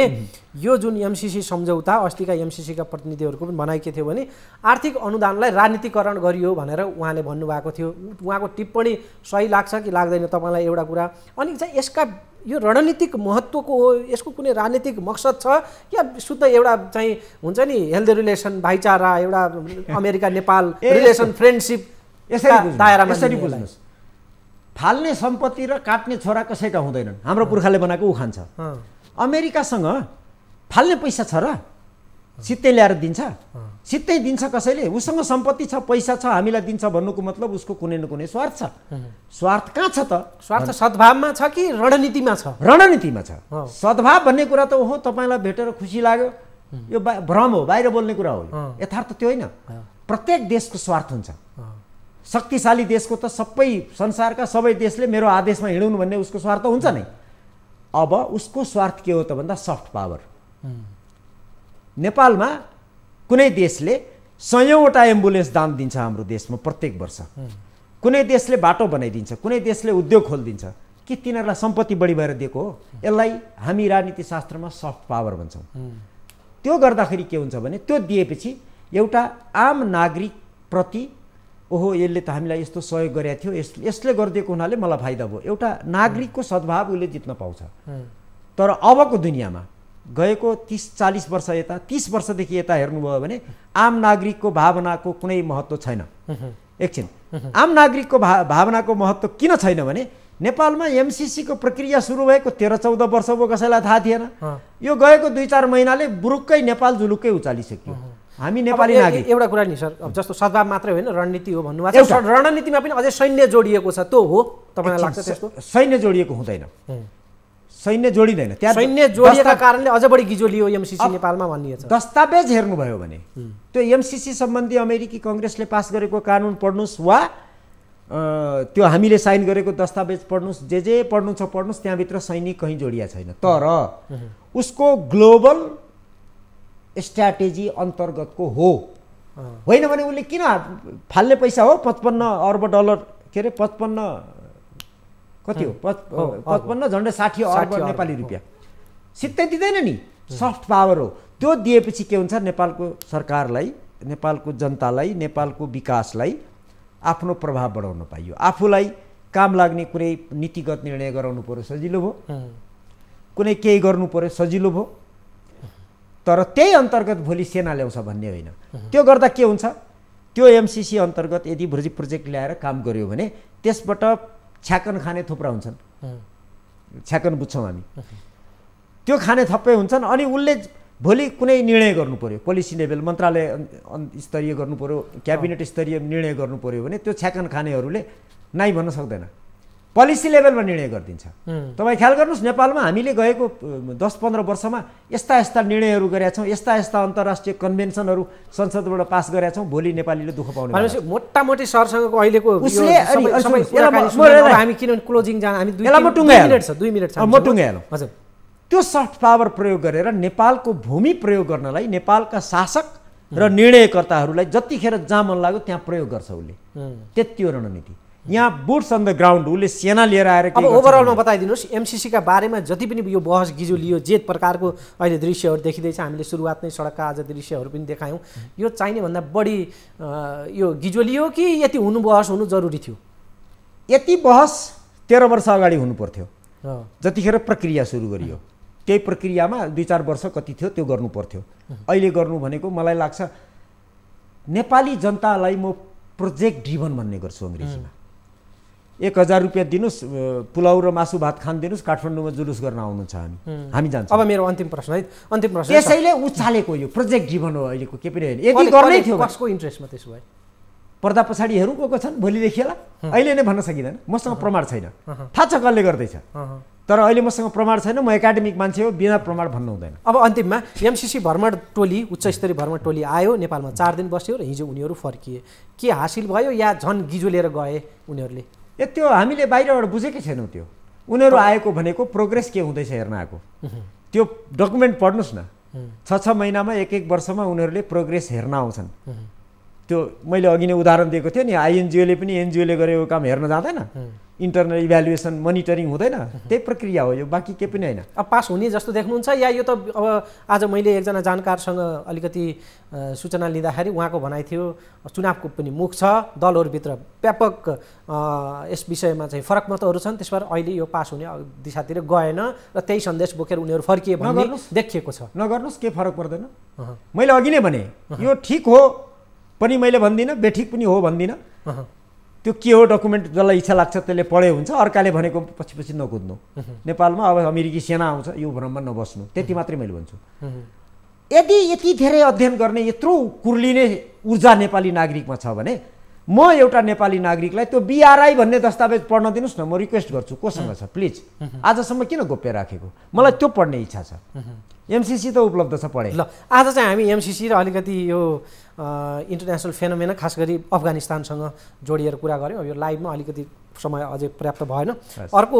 यो जुन एमसिसी सम्झौता अस्तिका एमसिसीका प्रतिनिधिहरूको पनि भनाइ के थियो भने आर्थिक अनुदानलाई राजनीतिकरण गरियो भनेर उहाँले भन्नुभएको थियो उहाँको टिप्पणी सही लाग्छ कि लाग्दैन तपाईँलाई एउटा कुरा अनि चाहिँ यसका यो रणनीतिक महत्त्वको हो यसको कुनै राजनीतिक मकसद छ या शुद्ध एउटा चाहिँ हुन्छ नि हेल्दी रिलेसन भाइचारा एउटा अमेरिका नेपाल रिलेसन फ्रेन्डसिप यसरी बुझ्नुहोस् फाल्ने सम्पत्ति र काट्ने छोरा कसैका हुँदैनन् हाम्रो पुर्खाले बनाएको ऊ खान्छ अमेरिकासँग फाल्ने पैसा छ र सित्तै ल्याएर दिन्छ सित्तै दिन्छ कसैले उसँग सम्पत्ति छ पैसा छ हामीलाई दिन्छ भन्नुको मतलब उसको कुनै न कुनै स्वार्थ छ स्वार्थ कहाँ छ त स्वार्थ सद्भावमा छ कि रणनीतिमा छ रणनीतिमा छ सद्भाव भन्ने कुरा त हो तपाईँलाई भेटेर खुसी लाग्यो यो भ्रम हो बाहिर बोल्ने कुरा हो यथार्थ त्यो होइन प्रत्येक देशको स्वार्थ हुन्छ शक्तिशाली देशको त सबै संसारका सबै देशले मेरो आदेशमा हिँडौँ भन्ने उसको स्वार्थ हुन्छ नै अब उसको स्वार्थ के हो त भन्दा सफ्ट पावर नेपालमा कुनै देशले सयौँवटा एम्बुलेन्स दान दिन्छ हाम्रो देशमा प्रत्येक वर्ष कुनै देशले बाटो बनाइदिन्छ कुनै देशले उद्योग खोलिदिन्छ कि तिनीहरूलाई सम्पत्ति बढी भएर दिएको हो यसलाई हामी राजनीतिशास्त्रमा शास्त्रमा सफ्ट पावर भन्छौँ त्यो गर्दाखेरि के हुन्छ भने त्यो दिएपछि एउटा आम नागरिकप्रति ओहो यसले त हामीलाई यस्तो सहयोग गरेको थियो यस यसले गरिदिएको हुनाले मलाई फाइदा भयो एउटा नागरिकको सद्भाव उसले जित्न पाउँछ तर अबको दुनियाँमा गएको तिस चालिस वर्ष यता तिस वर्षदेखि यता हेर्नुभयो भने आम नागरिकको भावनाको कुनै महत्त्व छैन एकछिन आम नागरिकको भा भावनाको महत्त्व किन छैन भने नेपालमा एमसिसीको प्रक्रिया सुरु भएको तेह्र चौध वर्ष भयो कसैलाई थाहा थिएन यो गएको दुई चार महिनाले बुरुक्कै नेपाल जुलुक्कै उचालिसक्यो हामी नेपाली नागरिक एउटा कुरा नि सर जस्तो सद्भाव मात्रै होइन रणनीति हो भन्नुभएको छ रणनीतिमा पनि अझै सैन्य जोडिएको छ त्यो हो तपाईँलाई लाग्छ त्यस्तो सैन्य जोडिएको हुँदैन सैन्य जोडिँदैन त्यहाँ सैन्य जोडिएका कारणले अझ बढी गिजोलियो एमसिसी नेपालमा भनिएको छ दस्तावेज हेर्नुभयो भने त्यो एमसिसी सम्बन्धी अमेरिकी कङ्ग्रेसले पास गरेको कानुन पढ्नुहोस् वा त्यो हामीले साइन गरेको दस्तावेज पढ्नुहोस् जे जे पढ्नु छ पढ्नुहोस् त्यहाँभित्र सैनिक कहीँ जोडिया छैन तर उसको ग्लोबल स्ट्राटेजी अन्तर्गतको हो होइन भने उसले किन फाल्ने पैसा हो पचपन्न अर्ब डलर के अरे पचपन्न कति हो पचपन्न झन्डै साठी अर्ब नेपाली रुपियाँ सित्तै दिँदैन नि सफ्ट पावर हो त्यो दिएपछि के हुन्छ नेपालको सरकारलाई नेपालको जनतालाई नेपालको विकासलाई आफ्नो प्रभाव बढाउन पाइयो आफूलाई काम लाग्ने कुनै नीतिगत निर्णय गराउनु पऱ्यो सजिलो भयो कुनै केही गर्नु पऱ्यो सजिलो भयो तर त्यही अन्तर्गत भोलि सेना ल्याउँछ भन्ने होइन त्यो गर्दा के हुन्छ त्यो एमसिसी अन्तर्गत यदि भुर्जी प्रोजेक्ट ल्याएर काम गऱ्यो भने त्यसबाट छ्याकन खाने थुप्रा हुन्छन् छ्याकन बुझ्छौँ हामी त्यो खाने थप्पै हुन्छन् अनि उसले भोलि कुनै निर्णय गर्नु पऱ्यो पोलिसी लेभल मन्त्रालय स्तरीय गर्नु पऱ्यो क्याबिनेट स्तरीय निर्णय गर्नु पऱ्यो भने त्यो छ्याकन खानेहरूले नाइ भन्न सक्दैन पोलिसी लेभलमा निर्णय गरिदिन्छ तपाईँ ख्याल गर्नुहोस् नेपालमा हामीले गएको दस पन्ध्र वर्षमा यस्ता यस्ता निर्णयहरू गरेका छौँ यस्ता यस्ता अन्तर्राष्ट्रिय कन्भेन्सनहरू संसदबाट पास गरेका छौँ भोलि नेपालीले दुःख पाउने मोटामोटी सरसँगको अहिलेको उसले हामी किन क्लोजिङ म त्यो सफ्ट पावर प्रयोग गरेर नेपालको भूमि प्रयोग गर्नलाई नेपालका शासक र निर्णयकर्ताहरूलाई जतिखेर जहाँ मन लाग्यो त्यहाँ प्रयोग गर्छ उसले त्यति हो रणनीति यहाँ बुट्स अन द ग्राउन्ड उसले सेना लिएर आएर अब ओभरअलमा बताइदिनुहोस् एमसिसीका बारेमा जति पनि यो बहस गिजो लियो जे प्रकारको अहिले दृश्यहरू देखिँदैछ हामीले सुरुवात नै सडकका आज दृश्यहरू पनि देखायौँ यो भन्दा बढी यो गिजो लियो कि यति हुनु बहस हुनु जरुरी थियो यति बहस तेह्र वर्ष अगाडि हुनु पर्थ्यो जतिखेर प्रक्रिया सुरु गरियो त्यही प्रक्रियामा दुई चार वर्ष कति थियो त्यो गर्नु पर्थ्यो अहिले गर्नु भनेको मलाई लाग्छ नेपाली जनतालाई म प्रोजेक्ट ड्रिभन भन्ने गर्छु अङ्ग्रेजीमा एक हजार रुपियाँ दिनुहोस् पुलाउ र मासु भात खान दिनुहोस् काठमाडौँमा जुलुस गर्न आउनु छ हामी हामी जान्छौँ अब मेरो अन्तिम प्रश्न है अन्तिम प्रश्न त्यसैले उचालेको यो प्रोजेक्ट जीवन हो अहिलेको के पनि होइन यदि गर्नै थियो कसको इन्ट्रेस्टमा त्यसो भए पर्दा पछाडि हेरौँ गएको छन् भोलिदेखि होला अहिले नै भन्न सकिँदैन मसँग प्रमाण छैन थाहा छ कसले गर्दैछ तर अहिले मसँग प्रमाण छैन म एकाडेमिक मान्छे हो बिना प्रमाण भन्नु हुँदैन अब अन्तिममा एमसिसी भ्रमण टोली उच्च स्तरीय भ्रमण टोली आयो नेपालमा चार दिन बस्यो र हिजो उनीहरू फर्किए के हासिल भयो या झन् गिजो लिएर गए उनीहरूले ए त्यो हामीले बाहिरबाट बुझेकै छैनौँ त्यो उनीहरू आएको भनेको प्रोग्रेस के हुँदैछ हेर्न आएको त्यो डकुमेन्ट पढ्नुहोस् न छ छ महिनामा एक एक वर्षमा उनीहरूले प्रोग्रेस हेर्न आउँछन् त्यो मैले अघि नै उदाहरण दिएको थिएँ नि आइएनजिओले पनि एनजिओले गरेको काम हेर्न जाँदैन इन्टरनल इभ्यालुएसन मोनिटरिङ हुँदैन त्यही प्रक्रिया हो यो बाँकी केही पनि होइन अब पास हुने जस्तो देख्नुहुन्छ या यो त अब आज मैले एकजना जानकारसँग अलिकति सूचना लिँदाखेरि उहाँको भनाइ थियो चुनावको पनि मुख छ दलहरूभित्र व्यापक यस विषयमा चाहिँ फरक मतहरू छन् त्यसबाट अहिले यो पास हुने दिशातिर गएन र त्यही सन्देश बोकेर उनीहरू फर्किए भन्ने देखिएको छ नगर्नुहोस् केही फरक पर्दैन मैले अघि नै भने यो ठिक हो पनि मैले भन्दिनँ बेठिक पनि हो भन्दिनँ त्यो के हो डकुमेन्ट जसलाई इच्छा लाग्छ त्यसले पढे हुन्छ अर्काले भनेको पछि पछि नकुद्नु नेपालमा अब अमेरिकी सेना आउँछ यो भ्रममा नबस्नु त्यति मात्रै मैले भन्छु यदि यति धेरै अध्ययन गर्ने यत्रो कुर्लिने ऊर्जा नेपाली नागरिकमा छ भने म एउटा नेपाली नागरिकलाई त्यो बिआरआई भन्ने दस्तावेज पढ्न दिनुहोस् न म रिक्वेस्ट गर्छु कोसँग छ प्लिज आजसम्म किन गोप्य राखेको मलाई त्यो पढ्ने इच्छा छ एमसिसी त उपलब्ध छ पढे ल आज चाहिँ हामी एमसिसी र अलिकति यो इन्टरनेसनल फेनोमेना खास गरी अफगानिस्तानसँग जोडिएर कुरा गऱ्यौँ यो लाइभमा अलिकति समय अझै पर्याप्त भएन अर्को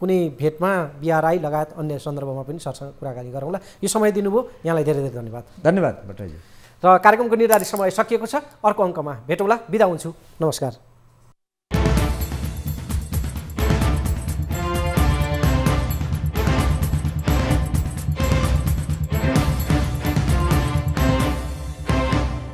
कुनै भेटमा बिआरआई लगायत अन्य सन्दर्भमा पनि सरसँग कुराकानी गरौँला यो समय दिनुभयो यहाँलाई धेरै धेरै धन्यवाद धन्यवाद भट्टराईजी र कार्यक्रमको निर्धारित समय सकिएको छ अर्को अङ्कमा भेटौँला बिदा हुन्छु नमस्कार